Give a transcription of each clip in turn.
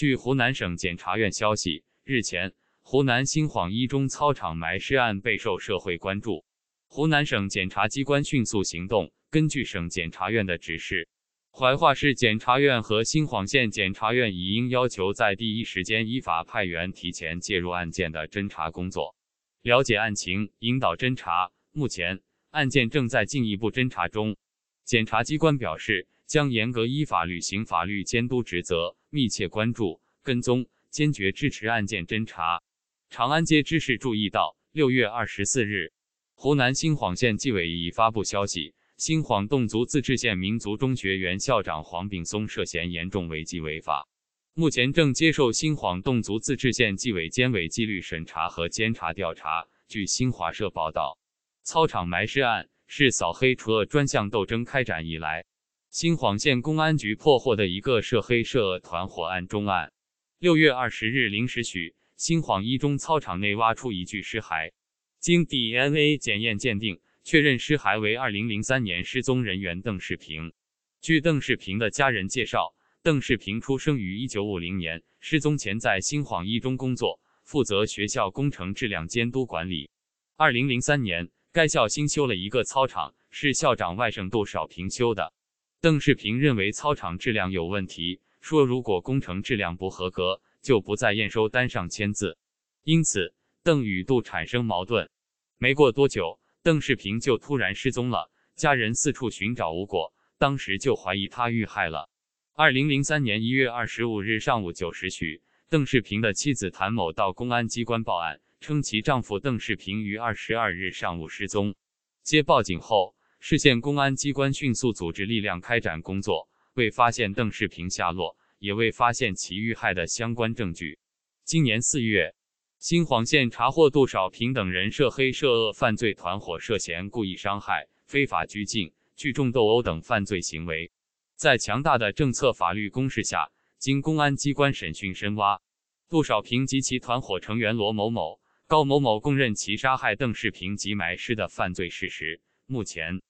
据湖南省检察院消息，日前，湖南新晃一中操场埋尸案备受社会关注。湖南省检察机关迅速行动，根据省检察院的指示，怀化市检察院和新晃县检察院已应要求，在第一时间依法派员提前介入案件的侦查工作，了解案情，引导侦查。目前，案件正在进一步侦查中。检察机关表示，将严格依法履行法律监督职责。密切关注、跟踪、坚决支持案件侦查。长安街知事注意到，六月二十四日，湖南新晃县纪委已发布消息，新晃侗族自治县民族中学原校长黄炳松涉嫌严重违纪违法，目前正接受新晃侗族自治县纪委监委纪律审查和监察调查。据新华社报道，操场埋尸案是扫黑除恶专项斗争开展以来。新晃县公安局破获的一个涉黑涉恶团伙案中案。六月二十日零时许，新晃一中操场内挖出一具尸骸，经 DNA 检验鉴定，确认尸骸为二零零三年失踪人员邓世平。据邓世平的家人介绍，邓世平出生于一九五零年，失踪前在新晃一中工作，负责学校工程质量监督管理。二零零三年，该校新修了一个操场，是校长外甥杜少平修的。邓世平认为操场质量有问题，说如果工程质量不合格，就不在验收单上签字。因此，邓与杜产生矛盾。没过多久，邓世平就突然失踪了，家人四处寻找无果，当时就怀疑他遇害了。二零零三年一月二十五日上午九时许，邓世平的妻子谭某到公安机关报案，称其丈夫邓世平于二十二日上午失踪。接报警后，市县公安机关迅速组织力量开展工作，未发现邓世平下落，也未发现其遇害的相关证据。今年四月，新晃县查获杜少平等人涉黑涉恶犯罪团伙，涉嫌故意伤害、非法拘禁、聚众斗殴等犯罪行为。在强大的政策法律攻势下，经公安机关审讯深挖，杜少平及其团伙成员罗某某、高某某供认其杀害邓世平及埋尸的犯罪事实。目前，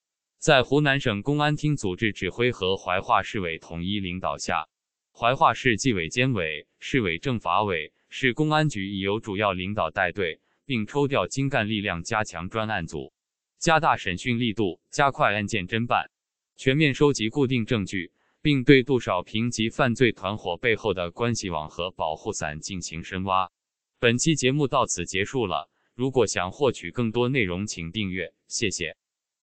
在湖南省公安厅组织指挥和怀化市委统一领导下，怀化市纪委监委、市委政法委、市公安局已由主要领导带队，并抽调精干力量加强专案组，加大审讯力度，加快案件侦办，全面收集固定证据，并对杜少平及犯罪团伙背后的关系网和保护伞进行深挖。本期节目到此结束了。如果想获取更多内容，请订阅。谢谢。